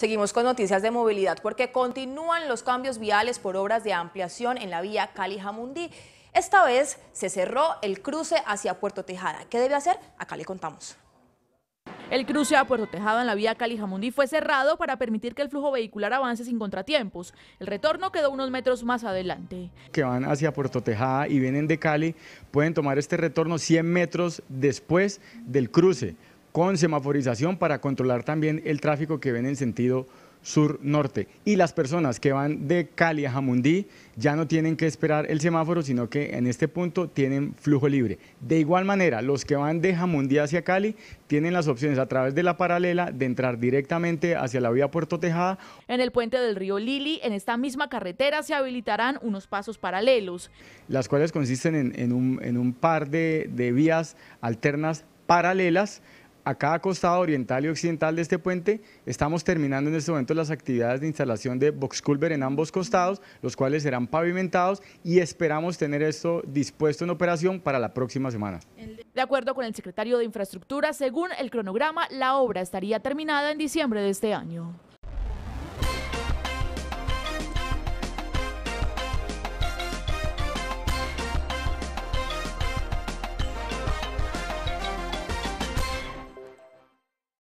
Seguimos con noticias de movilidad porque continúan los cambios viales por obras de ampliación en la vía Cali-Jamundí. Esta vez se cerró el cruce hacia Puerto Tejada. ¿Qué debe hacer? Acá le contamos. El cruce a Puerto Tejada en la vía Cali-Jamundí fue cerrado para permitir que el flujo vehicular avance sin contratiempos. El retorno quedó unos metros más adelante. Que van hacia Puerto Tejada y vienen de Cali, pueden tomar este retorno 100 metros después del cruce con semaforización para controlar también el tráfico que ven en sentido sur-norte. Y las personas que van de Cali a Jamundí ya no tienen que esperar el semáforo, sino que en este punto tienen flujo libre. De igual manera, los que van de Jamundí hacia Cali tienen las opciones a través de la paralela de entrar directamente hacia la vía Puerto Tejada. En el puente del río Lili, en esta misma carretera, se habilitarán unos pasos paralelos. Las cuales consisten en, un, par de vías alternas paralelas a cada costado oriental y occidental de este puente estamos terminando en este momento las actividades de instalación de box culver en ambos costados, los cuales serán pavimentados y esperamos tener esto dispuesto en operación para la próxima semana. De acuerdo con el secretario de Infraestructura, según el cronograma, la obra estaría terminada en diciembre de este año.